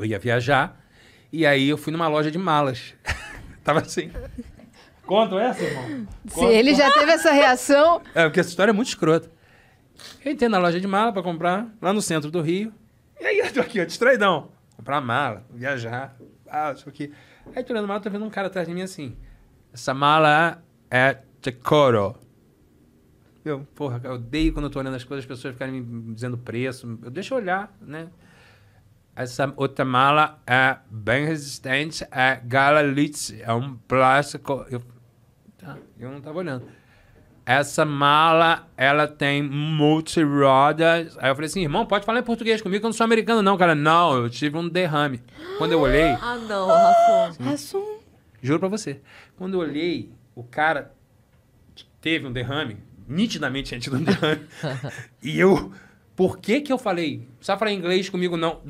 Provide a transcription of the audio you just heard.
eu ia viajar. E aí eu fui numa loja de malas. Tava assim. Conto essa, irmão? Se ele já teve essa reação. É, porque essa história é muito escrota. Eu entrei na loja de mala para comprar, lá no centro do Rio. E aí eu tô aqui, ó, distraidão. Comprar mala, viajar, ah, isso aqui. Aí tô olhando mala, tô vendo um cara atrás de mim assim. Essa mala é Tecoro. Eu, porra, eu odeio quando eu tô olhando as coisas, as pessoas ficarem me dizendo preço. Eu deixo olhar, né? essa outra mala é bem resistente, é Galalitz, é um plástico. Eu, tá, eu não estava olhando. Essa mala, ela tem multi-rodas. Aí eu falei assim, irmão, pode falar em português comigo, eu não sou americano, não, cara. Não, eu tive um derrame. Quando eu olhei. ah, não, Rafa. Juro pra você. Quando eu olhei, o cara teve um derrame, nitidamente tinha tido um derrame. e eu. Por que que eu falei? Não precisa falar inglês comigo, não.